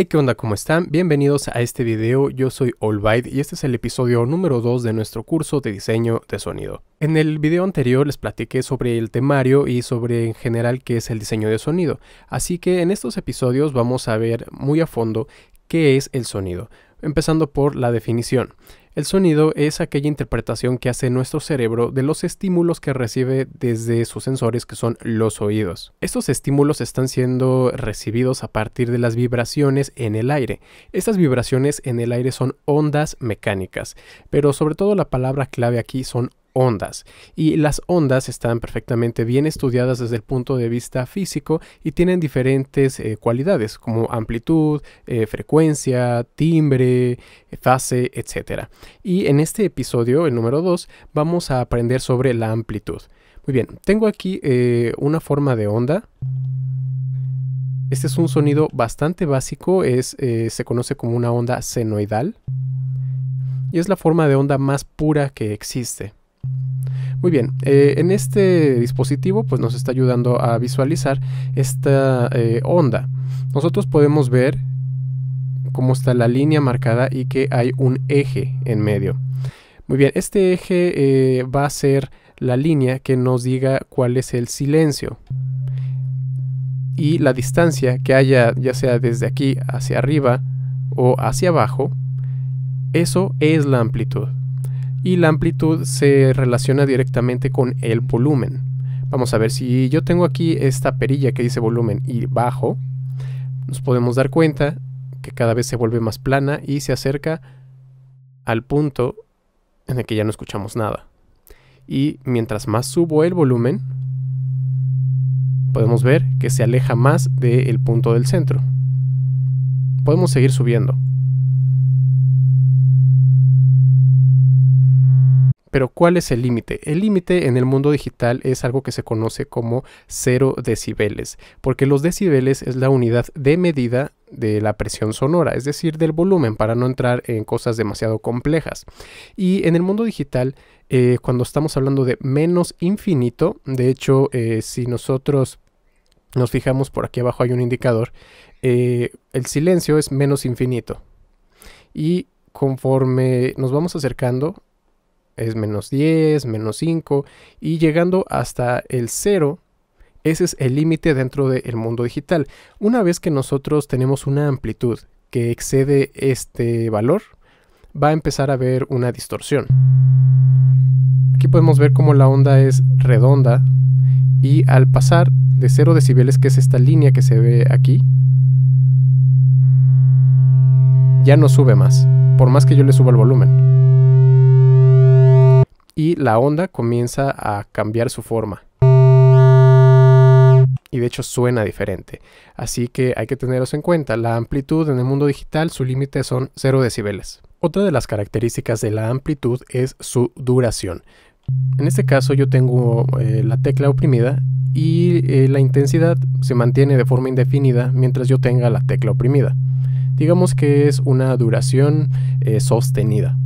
Hey, ¿qué onda? ¿Cómo están? Bienvenidos a este video, yo soy Olvide y este es el episodio número 2 de nuestro curso de diseño de sonido. En el video anterior les platiqué sobre el temario y sobre en general qué es el diseño de sonido, así que en estos episodios vamos a ver muy a fondo qué es el sonido, empezando por la definición. El sonido es aquella interpretación que hace nuestro cerebro de los estímulos que recibe desde sus sensores que son los oídos. Estos estímulos están siendo recibidos a partir de las vibraciones en el aire. Estas vibraciones en el aire son ondas mecánicas, pero sobre todo la palabra clave aquí son ondas. Y las ondas están perfectamente bien estudiadas desde el punto de vista físico y tienen diferentes eh, cualidades como amplitud, eh, frecuencia, timbre, fase, etc. Y en este episodio, el número 2, vamos a aprender sobre la amplitud. Muy bien, tengo aquí eh, una forma de onda. Este es un sonido bastante básico, se conoce como una onda senoidal y es la forma de onda más pura que existe. Muy bien, eh, en este dispositivo pues nos está ayudando a visualizar esta eh, onda. Nosotros podemos ver cómo está la línea marcada y que hay un eje en medio. Muy bien, este eje eh, va a ser la línea que nos diga cuál es el silencio y la distancia que haya ya sea desde aquí hacia arriba o hacia abajo, eso es la amplitud y la amplitud se relaciona directamente con el volumen. Vamos a ver si yo tengo aquí esta perilla que dice volumen y bajo, nos podemos dar cuenta que cada vez se vuelve más plana y se acerca al punto en el que ya no escuchamos nada. Y mientras más subo el volumen, podemos ver que se aleja más del punto del centro. Podemos seguir subiendo. Pero ¿cuál es el límite? El límite en el mundo digital es algo que se conoce como 0 decibeles, porque los decibeles es la unidad de medida de la presión sonora, es decir, del volumen, para no entrar en cosas demasiado complejas. Y en el mundo digital, eh, cuando estamos hablando de menos infinito, de hecho, eh, si nosotros nos fijamos por aquí abajo hay un indicador, eh, el silencio es menos infinito. Y conforme nos vamos acercando, es menos 10, menos 5 y llegando hasta el 0, ese es el límite dentro del mundo digital. Una vez que nosotros tenemos una amplitud que excede este valor, va a empezar a haber una distorsión. Aquí podemos ver cómo la onda es redonda y al pasar de 0 decibeles, que es esta línea que se ve aquí, ya no sube más, por más que yo le suba el volumen y la onda comienza a cambiar su forma. Y de hecho suena diferente. Así que hay que tenerlos en cuenta. La amplitud en el mundo digital, su límite son 0 decibeles. Otra de las características de la amplitud es su duración. En este caso yo tengo eh, la tecla oprimida y eh, la intensidad se mantiene de forma indefinida mientras yo tenga la tecla oprimida. Digamos que es una duración eh, sostenida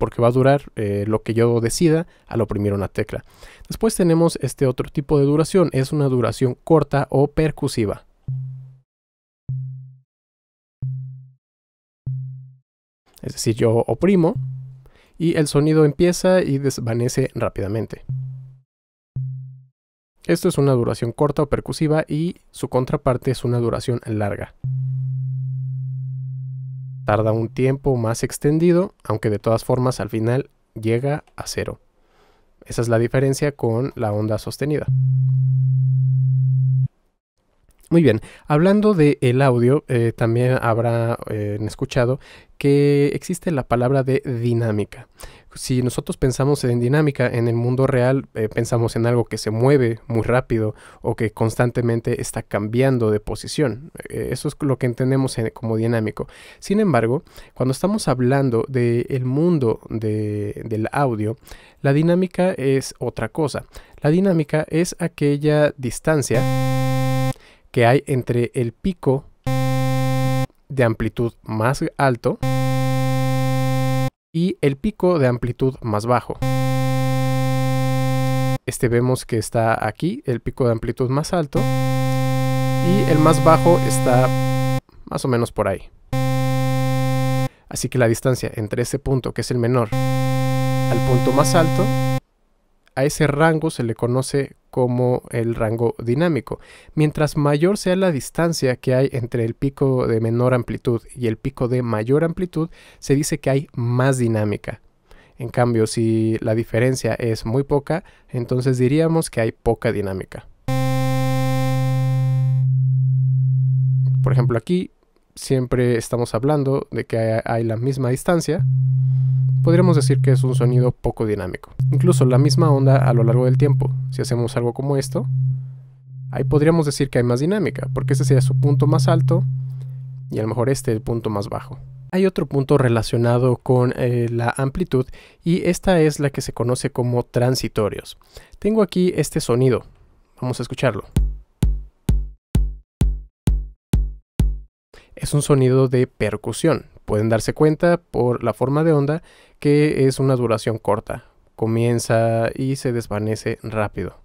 porque va a durar eh, lo que yo decida al oprimir una tecla. Después tenemos este otro tipo de duración, es una duración corta o percusiva. Es decir, yo oprimo y el sonido empieza y desvanece rápidamente. Esto es una duración corta o percusiva y su contraparte es una duración larga tarda un tiempo más extendido, aunque de todas formas al final llega a cero. Esa es la diferencia con la onda sostenida. Muy bien, hablando del el audio, eh, también habrá eh, escuchado que existe la palabra de dinámica. Si nosotros pensamos en dinámica en el mundo real, eh, pensamos en algo que se mueve muy rápido o que constantemente está cambiando de posición. eso es lo que entendemos como dinámico. Sin embargo, cuando estamos hablando del mundo de, del audio, la dinámica es otra cosa. La dinámica es aquella distancia que hay entre el pico de amplitud más alto y el pico de amplitud más bajo. Este vemos que está aquí, el pico de amplitud más alto, y el más bajo está más o menos por ahí. Así que la distancia entre ese punto, que es el menor, al punto más alto, a ese rango se le conoce como el rango dinámico. Mientras mayor sea la distancia que hay entre el pico de menor amplitud y el pico de mayor amplitud, se dice que hay más dinámica. En cambio, si la diferencia es muy poca, entonces diríamos que hay poca dinámica. Por ejemplo, aquí siempre estamos hablando de que hay, la misma distancia, podríamos decir que es un sonido poco dinámico. Incluso la misma onda a lo largo del tiempo, si hacemos algo como esto, ahí podríamos decir que hay más dinámica, porque este sería su punto más alto y a lo mejor este el punto más bajo. Hay otro punto relacionado con eh, la amplitud y esta es la que se conoce como transitorios. Tengo aquí este sonido, vamos a escucharlo. es un sonido de percusión. Pueden darse cuenta por la forma de onda que es una duración corta. Comienza y se desvanece rápido.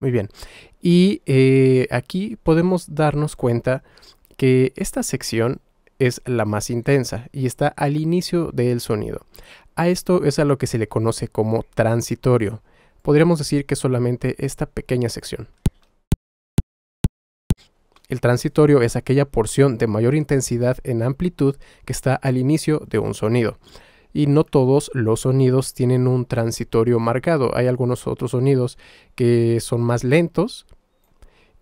Muy bien. Y eh, aquí podemos darnos cuenta que esta sección es la más intensa y está al inicio del sonido. A esto es a lo que se le conoce como transitorio. Podríamos decir que solamente esta pequeña sección. El transitorio es aquella porción de mayor intensidad en amplitud que está al inicio de un sonido. Y no todos los sonidos tienen un transitorio marcado. Hay algunos otros sonidos que son más lentos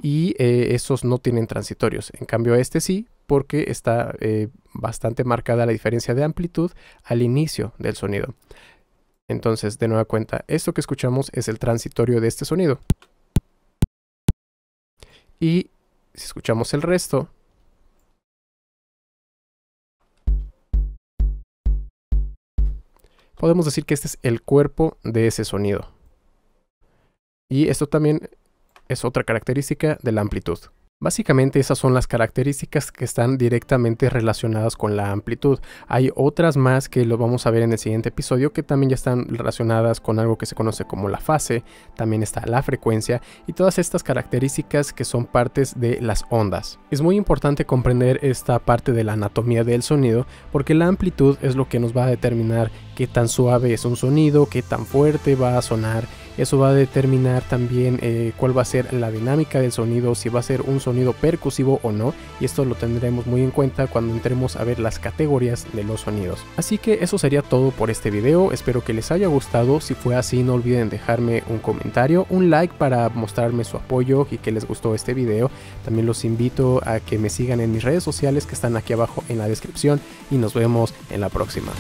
y eh, esos no tienen transitorios. En cambio este sí, porque está eh, bastante marcada la diferencia de amplitud al inicio del sonido. Entonces, de nueva cuenta, esto que escuchamos es el transitorio de este sonido. Y si escuchamos el resto. Podemos decir que este es el cuerpo de ese sonido. Y esto también es otra característica de la amplitud. Básicamente esas son las características que están directamente relacionadas con la amplitud. Hay otras más que lo vamos a ver en el siguiente episodio que también ya están relacionadas con algo que se conoce como la fase, también está la frecuencia y todas estas características que son partes de las ondas. Es muy importante comprender esta parte de la anatomía del sonido porque la amplitud es lo que nos va a determinar qué tan suave es un sonido, qué tan fuerte va a sonar eso va a determinar también eh, cuál va a ser la dinámica del sonido, si va a ser un sonido percusivo o no, y esto lo tendremos muy en cuenta cuando entremos a ver las categorías de los sonidos. Así que eso sería todo por este video, espero que les haya gustado, si fue así no olviden dejarme un comentario, un like para mostrarme su apoyo y que les gustó este video, también los invito a que me sigan en mis redes sociales que están aquí abajo en la descripción y nos vemos en la próxima.